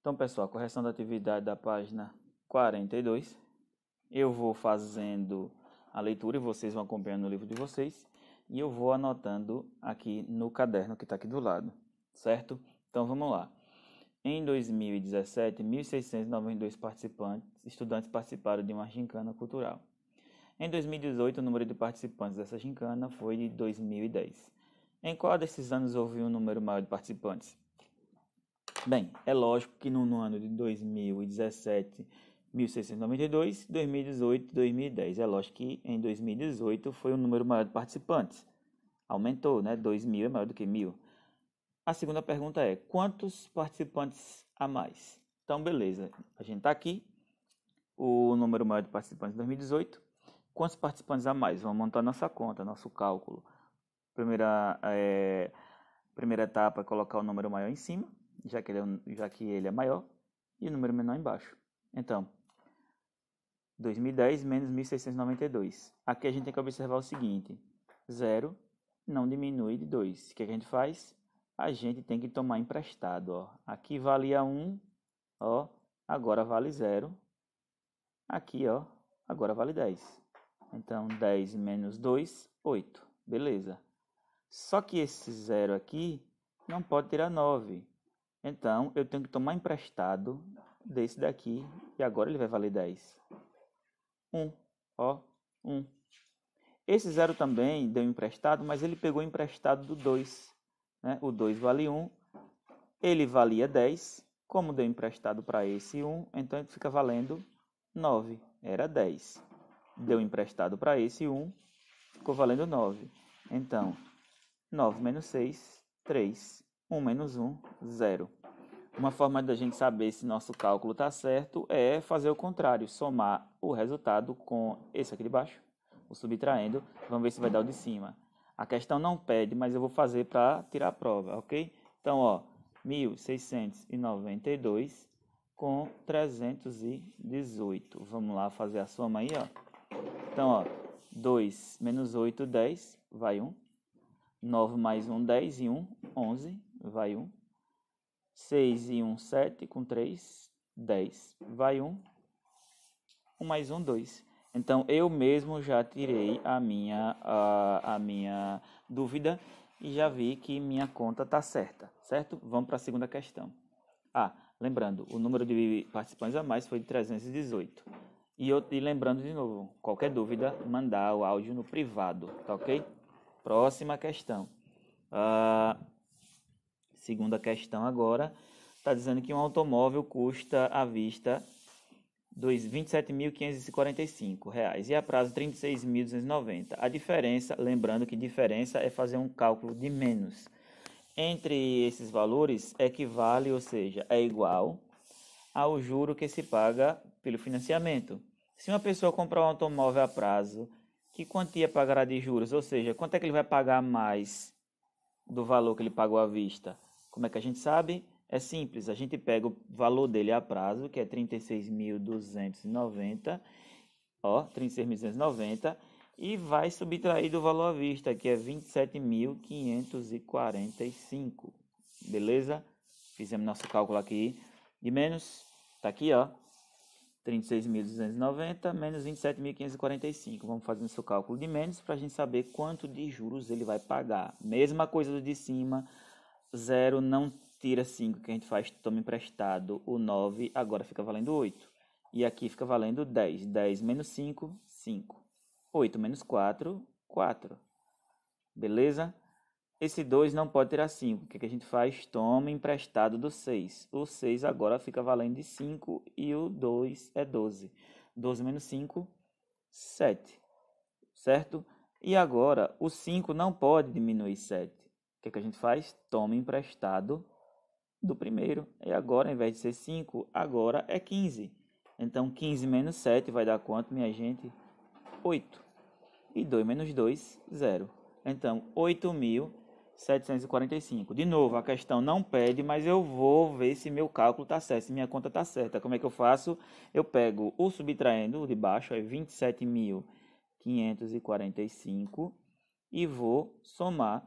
Então, pessoal, correção da atividade da página 42. Eu vou fazendo a leitura e vocês vão acompanhando o livro de vocês. E eu vou anotando aqui no caderno que está aqui do lado, certo? Então, vamos lá. Em 2017, 1.692 participantes, estudantes participaram de uma gincana cultural. Em 2018, o número de participantes dessa gincana foi de 2.010. Em qual desses anos houve um número maior de participantes? Bem, é lógico que no, no ano de 2017, 1692, 2018, 2010, é lógico que em 2018 foi um número maior de participantes. Aumentou, né? 2000 é maior do que 1000. A segunda pergunta é: quantos participantes a mais? Então, beleza, a gente está aqui. O número maior de participantes em 2018. Quantos participantes a mais? Vamos montar nossa conta, nosso cálculo. Primeira, é, primeira etapa é colocar o número maior em cima já que ele é, um, já que ele é maior, e o número menor embaixo. Então, 2010 menos 1692. Aqui a gente tem que observar o seguinte: zero não diminui de 2. O é que, a gente faz? A gente tem que tomar emprestado. Ó. Aqui valia 1, um, agora vale 0. Aqui, ó, agora vale 10. Então, 10 menos 2, 8. Beleza. Só que esse zero aqui não pode tirar 9. Então, eu tenho que tomar emprestado desse daqui. E agora ele vai valer 10. 1. Ó, 1. Esse zero também deu emprestado, mas ele pegou emprestado do 2. Né? O 2 vale 1. Ele valia 10. Como deu emprestado para esse 1, então ele fica valendo 9. Era 10. Deu emprestado para esse 1, ficou valendo 9. Então, 9 menos 6, 3. 1 menos 1, 0. Uma forma da gente saber se nosso cálculo está certo é fazer o contrário, somar o resultado com esse aqui de baixo, o subtraindo, vamos ver se vai dar o de cima. A questão não pede, mas eu vou fazer para tirar a prova, ok? Então, ó, 1692 com 318. Vamos lá fazer a soma aí, ó. Então, ó, 2 menos 8, 10, vai 1. 9 mais 1, 10 e 1, 11 vai 1. 6 e 1, 7, com 3, 10, vai 1. 1 mais 1, 2. Então, eu mesmo já tirei a minha, a, a minha dúvida e já vi que minha conta está certa, certo? Vamos para a segunda questão. Ah, lembrando, o número de participantes a mais foi de 318. E, eu, e lembrando de novo, qualquer dúvida, mandar o áudio no privado, tá ok? Próxima questão. Uh, segunda questão agora, está dizendo que um automóvel custa à vista R$ 27.545 e a prazo R$ 36.290. A diferença, lembrando que diferença é fazer um cálculo de menos. Entre esses valores equivale, ou seja, é igual ao juro que se paga pelo financiamento. Se uma pessoa comprar um automóvel a prazo, que quantia pagará de juros? Ou seja, quanto é que ele vai pagar mais do valor que ele pagou à vista? Como é que a gente sabe? É simples, a gente pega o valor dele a prazo, que é 36.290, ó, 36.290, e vai subtrair do valor à vista, que é 27.545. Beleza? Fizemos nosso cálculo aqui de menos, tá aqui, ó, 36.290 menos 27.545. Vamos fazer nosso cálculo de menos para a gente saber quanto de juros ele vai pagar. Mesma coisa do de cima, 0 não tira 5, que a gente faz toma emprestado o 9, agora fica valendo 8. E aqui fica valendo 10. 10 menos 5, 5. 8 menos 4, 4. Beleza? Esse 2 não pode tirar 5. O que, é que a gente faz? Toma emprestado do 6. O 6 agora fica valendo de 5 e o 2 é 12. 12 menos 5, 7. Certo? E agora, o 5 não pode diminuir 7. O que, é que a gente faz? Toma emprestado do primeiro. E agora, ao invés de ser 5, agora é 15. Então, 15 menos 7 vai dar quanto, minha gente? 8. E 2 menos 2, 0. Então, 8.745. De novo, a questão não pede, mas eu vou ver se meu cálculo está certo, se minha conta está certa. Como é que eu faço? Eu pego o subtraindo de baixo, é 27.545, e vou somar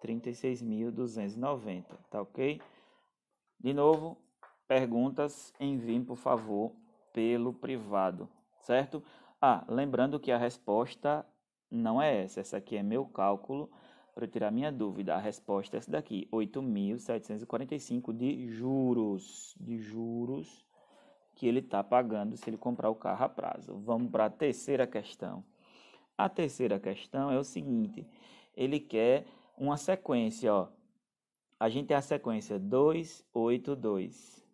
36.290, tá ok? De novo, perguntas enviem, por favor, pelo privado, certo? Ah, lembrando que a resposta não é essa, essa aqui é meu cálculo para eu tirar minha dúvida. A resposta é essa daqui, 8.745 de juros, de juros que ele está pagando se ele comprar o carro a prazo. Vamos para a terceira questão. A terceira questão é o seguinte, ele quer uma sequência, ó. A gente tem a sequência 2, 8, 2.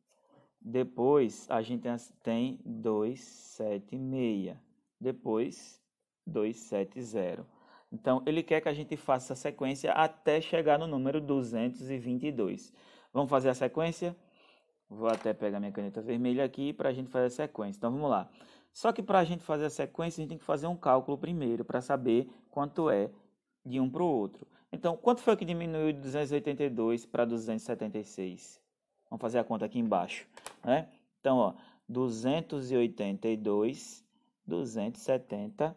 Depois a gente tem 2, 7, 6. Depois 2, 7, 0. Então ele quer que a gente faça a sequência até chegar no número 222. Vamos fazer a sequência? Vou até pegar minha caneta vermelha aqui para a gente fazer a sequência. Então vamos lá. Só que para a gente fazer a sequência, a gente tem que fazer um cálculo primeiro para saber quanto é de um para o outro. Então, quanto foi que diminuiu de 282 para 276? Vamos fazer a conta aqui embaixo, né? Então, ó, 282, 276.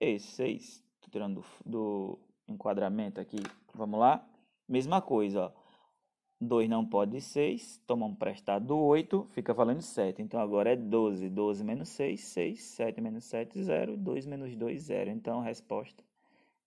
Estou tirando do, enquadramento aqui. Vamos lá. Mesma coisa, ó. 2 não pode de 6, toma um prestado 8, fica valendo 7. Então agora é 12. 12 menos 6, 6. 7 menos 7, 0. 2 menos 2, 0. Então a resposta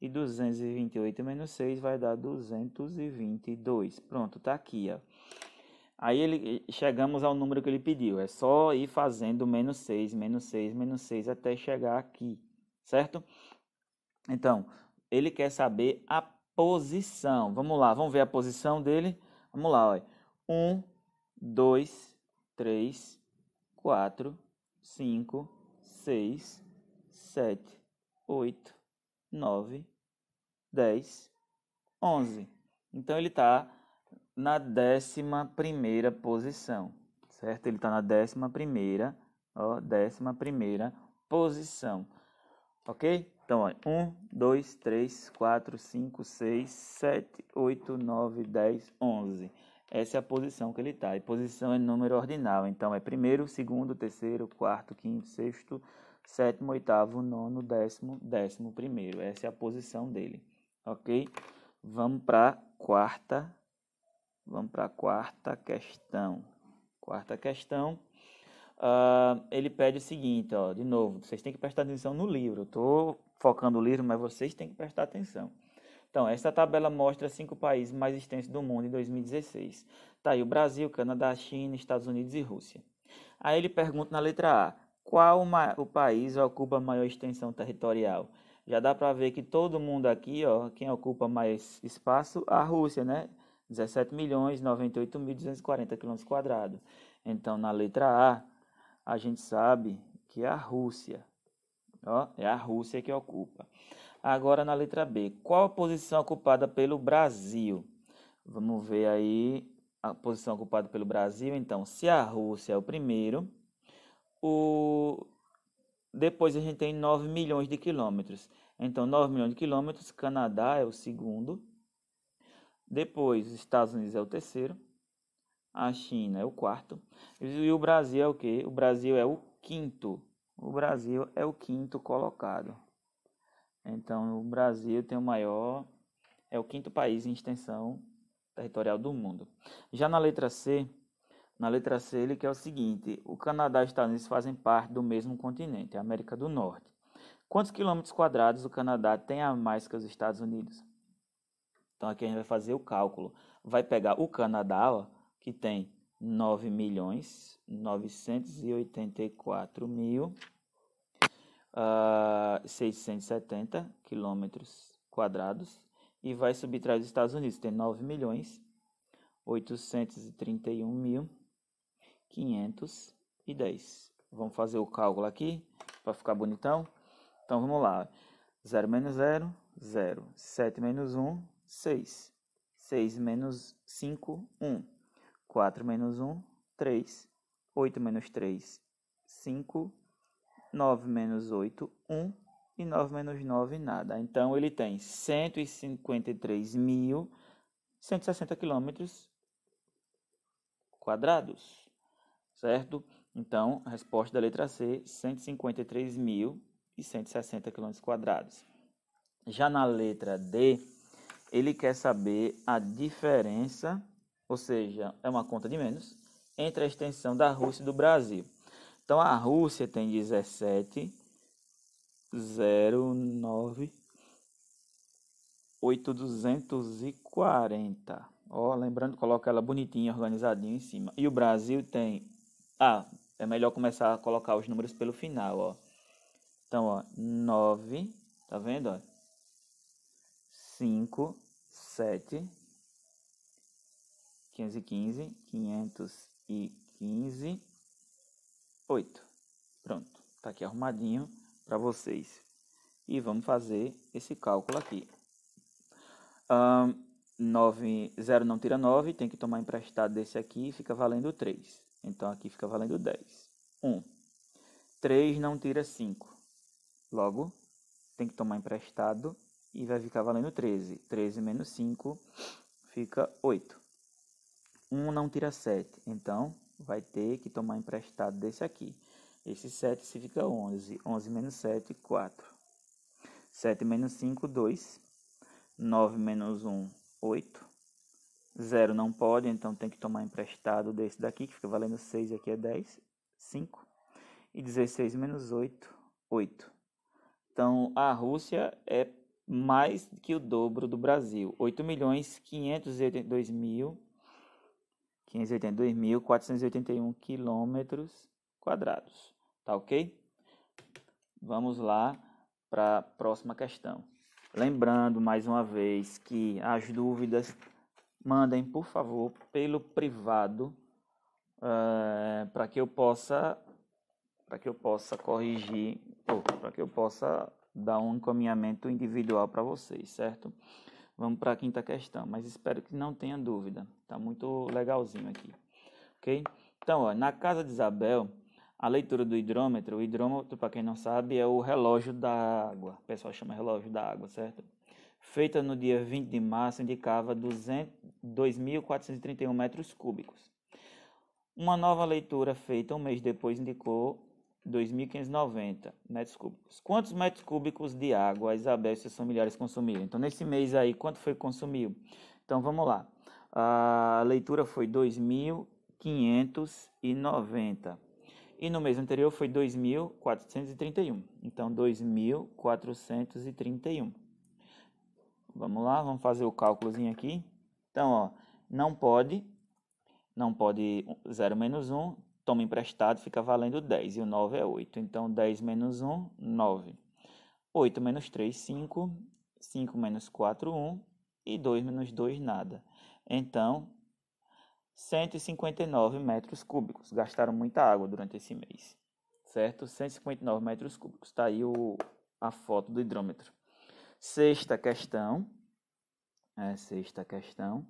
E 228 menos 6 vai dar 222. Pronto, tá aqui, ó. Aí ele, eh, chegamos ao número que ele pediu. É só ir fazendo menos 6, menos 6, menos 6 até chegar aqui, certo? Então, ele quer saber a posição. Vamos lá, vamos ver a posição dele. Vamos lá, olha. 1, 2, 3, 4, 5, 6, 7, 8, 9, 10, 11. Então ele está na décima primeira posição, certo? Ele está na décima primeira ó, primeira posição, ok? Então, um 1, 2, 3, 4, 5, 6, 7, 8, 9, 10, 11. Essa é a posição que ele está. E posição é número ordinal. Então, é primeiro, segundo, terceiro, quarto, quinto, sexto, sétimo, oitavo, nono, décimo, décimo primeiro. Essa é a posição dele, ok? Vamos para a quarta, vamos para a quarta questão. Quarta questão, uh, ele pede o seguinte, ó, de novo, vocês têm que prestar atenção no livro. Estou focando no livro, mas vocês têm que prestar atenção. Então, essa tabela mostra cinco países mais extensos do mundo em 2016. Tá aí o Brasil, Canadá, China, Estados Unidos e Rússia. Aí ele pergunta na letra A: qual o país ocupa maior extensão territorial? Já dá para ver que todo mundo aqui, ó, quem ocupa mais espaço? A Rússia, né? 17 milhões 98.240 km quadrados. Então, na letra A, a gente sabe que é a Rússia. Ó, é a Rússia que ocupa. Agora, na letra B, qual a posição ocupada pelo Brasil? Vamos ver aí a posição ocupada pelo Brasil. Então, se a Rússia é o primeiro, o... Depois a gente tem 9 milhões de quilômetros. Então, 9 milhões de quilômetros, Canadá é o segundo. Depois, Estados Unidos é o terceiro. A China é o quarto. E o Brasil é o quê? O Brasil é o quinto. O Brasil é o quinto colocado. Então, o Brasil tem o maior, é o quinto país em extensão territorial do mundo. Já na letra C, na letra C, ele quer o seguinte: o Canadá e os Estados Unidos fazem parte do mesmo continente, a América do Norte. Quantos quilômetros quadrados o Canadá tem a mais que os Estados Unidos? Então aqui a gente vai fazer o cálculo. Vai pegar o Canadá, ó, que tem 9 milhões 984 mil uh, ah, 670 quilômetros quadrados e vai subtrair os Estados Unidos, tem 9 milhões 831 mil 510. Vamos fazer o cálculo aqui para ficar bonitão. Então vamos lá. 0 menos 0, 0. 7 menos 1, 6. 6 menos 5, 1. 4 menos 1, 3. 8 menos 3, 5. 9 menos 8, 1. E 9 menos 9, nada. Então ele tem 153.160 quilômetros quadrados certo? Então, a resposta da letra C, 153.160 km². Já na letra D, ele quer saber a diferença, ou seja, é uma conta de menos, entre a extensão da Rússia e do Brasil. Então, a Rússia tem 17,09 Ó, lembrando, coloca ela bonitinha, organizadinha em cima. E o Brasil tem ah, é melhor começar a colocar os números pelo final, ó. Então, ó, 9, tá vendo, ó? 5, 7, 515, 515, 8. Pronto, tá aqui arrumadinho para vocês. E vamos fazer esse cálculo aqui. Um, 9, 0 não tira 9, tem que tomar emprestado desse aqui e fica valendo 3. Então aqui fica valendo 10. 1. 3 não tira 5. Logo, tem que tomar emprestado e vai ficar valendo 13. 13 menos 5 fica 8. 1 não tira 7. Então, vai ter que tomar emprestado desse aqui. Esse 7 se fica 11. 11 menos 7, 4. 7 menos 5, 2. 9 menos 1, 8. 0 não pode, então tem que tomar emprestado desse daqui, que fica valendo 6, aqui é 10, 5. E 16 menos 8, 8. Então, a Rússia é mais que o dobro do Brasil. 8 milhões 582 mil 582.481 quilômetros quadrados. Tá ok? Vamos lá para a próxima questão. Lembrando mais uma vez que as dúvidas mandem, por favor, pelo privado eh, para que eu possa para que eu possa corrigir ou para que eu possa dar um encaminhamento individual para vocês, certo? Vamos para a quinta questão, mas espero que não tenha dúvida. está muito legalzinho aqui, ok? Então, ó, na casa de Isabel, a leitura do hidrômetro, o hidrômetro, para quem não sabe, é o relógio da água. O pessoal chama relógio da água, certo? feita no dia 20 de março, indicava 2.431 metros cúbicos. Uma nova leitura feita um mês depois indicou 2.590 metros cúbicos. Quantos metros cúbicos de água Isabel e seus familiares consumiram? Então, nesse mês aí, quanto foi consumido? Então, vamos lá. A leitura foi 2.590 e no mês anterior foi 2.431. Então, 2.431. Vamos lá, vamos fazer o cálculozinho aqui. Então, ó, não pode, não pode 0 menos 1, toma emprestado, fica valendo 10, e o 9 é 8. Então, 10 menos 1, 9. 8 menos 3, 5. 5 menos 4, 1. E 2 menos 2, nada. Então, 159 metros cúbicos. Gastaram muita água durante esse mês, certo? 159 metros cúbicos. Está aí o, a foto do hidrômetro. Sexta questão. É, sexta questão.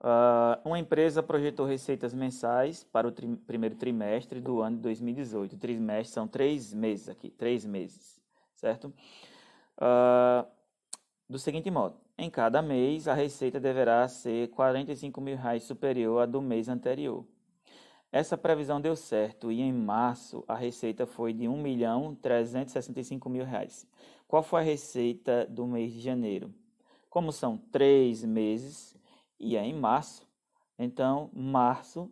Uh, uma empresa projetou receitas mensais para o tri primeiro trimestre do ano de 2018. Trimestre são três meses aqui, três meses, certo? Uh, do seguinte modo: em cada mês, a receita deverá ser 45 mil reais superior à do mês anterior. Essa previsão deu certo e em março a receita foi de R$ milhão mil reais. Qual foi a receita do mês de janeiro? Como são três meses e é em março, então março,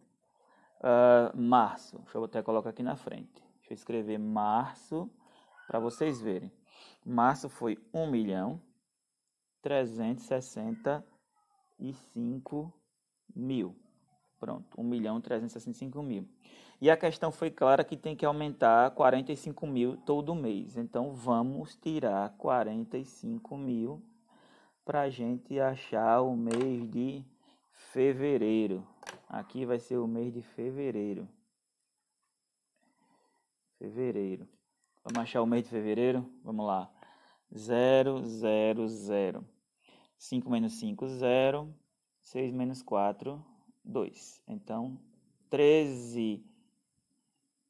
uh, março, deixa eu até colocar aqui na frente, deixa eu escrever março para vocês verem. Março foi R$ milhão mil Pronto, 1 milhão 365 mil. E a questão foi clara que tem que aumentar 45 mil todo mês. Então vamos tirar 45 mil para a gente achar o mês de fevereiro. Aqui vai ser o mês de fevereiro. Fevereiro. Vamos achar o mês de fevereiro? Vamos lá. 0, 0, 0. 5 menos 5, 0. 6 menos 4, 0. 2. Então, 13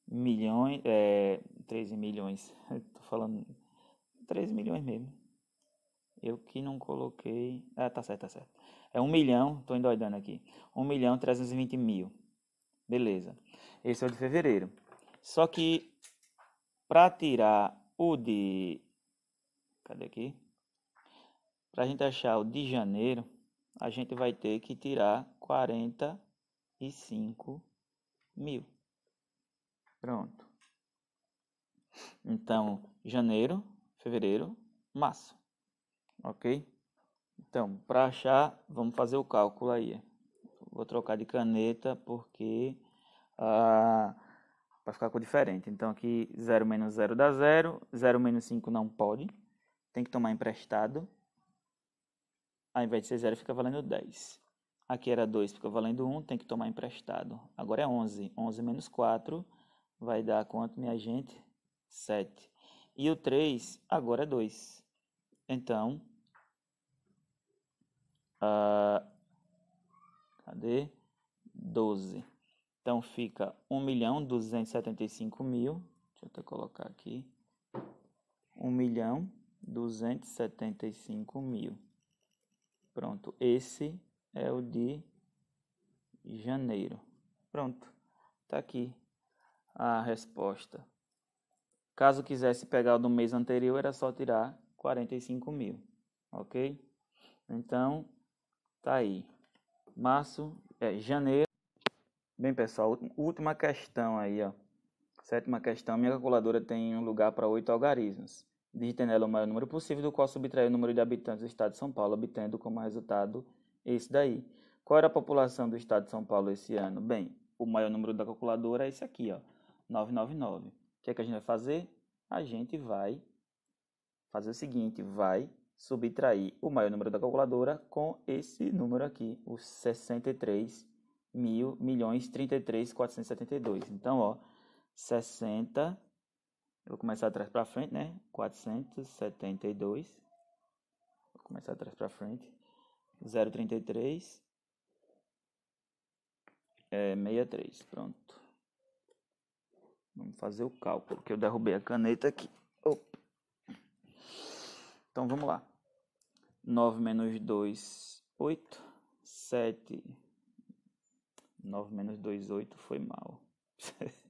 milhões, é, 13 milhões, Estou falando 13 milhões mesmo. Eu que não coloquei, ah, tá certo, tá certo. É 1 milhão, Estou endoidando aqui, 1 milhão 320 mil, beleza. Esse é o de fevereiro. Só que, para tirar o de, cadê aqui? Para a gente achar o de janeiro, a gente vai ter que tirar 45 mil. Pronto. Então, janeiro, fevereiro, março. Ok? Então, para achar, vamos fazer o cálculo aí. Vou trocar de caneta porque ah, para ficar com diferente. Então, aqui 0 menos 0 dá 0, 0 menos 5 não pode, tem que tomar emprestado ao invés de ser zero fica valendo 10. Aqui era 2, fica valendo 1, tem que tomar emprestado. Agora é 11. 11 menos 4 vai dar quanto, minha gente? 7. E o 3 agora é 2. Então, uh, cadê? 12. Então fica 1 milhão 275 mil. Deixa eu até colocar aqui. 1 milhão 275 mil. Pronto, esse é o de janeiro. Pronto, tá aqui a resposta. Caso quisesse pegar o do mês anterior, era só tirar 45 mil, ok? Então, tá aí. Março, é, janeiro. Bem, pessoal, última questão aí, ó. Sétima questão, minha calculadora tem um lugar para oito algarismos digite nela o maior número possível, do qual subtrair o número de habitantes do estado de São Paulo, obtendo como resultado esse daí. Qual era a população do estado de São Paulo esse ano? Bem, o maior número da calculadora é esse aqui, ó, 999. O que é que a gente vai fazer? A gente vai fazer o seguinte, vai subtrair o maior número da calculadora com esse número aqui, os 63 mil milhões 33 472. Então, ó, 60 eu vou começar atrás para frente, né? 472. Vou começar atrás para frente. 033. É 63. Pronto. Vamos fazer o cálculo, que eu derrubei a caneta aqui. Opa. Então vamos lá. 9 menos 2, 8. 7. 9 menos 2, 8 foi mal.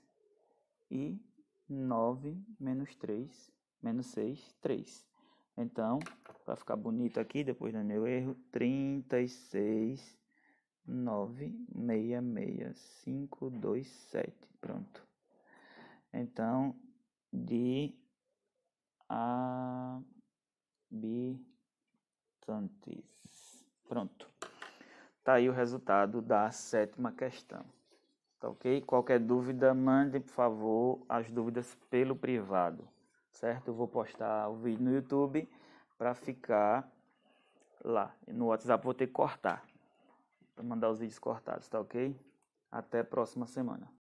E 9 menos 3, menos 6, 3. Então, para ficar bonito aqui, depois do meu erro, 36, 9, 6, 6, 5, 2, 7. Pronto. Então, de habitantes. Pronto. Tá aí o resultado da sétima questão. Tá ok? Qualquer dúvida, mande, por favor, as dúvidas pelo privado, certo? Eu vou postar o vídeo no YouTube para ficar lá. E no WhatsApp vou ter que cortar, para mandar os vídeos cortados, tá ok? Até a próxima semana.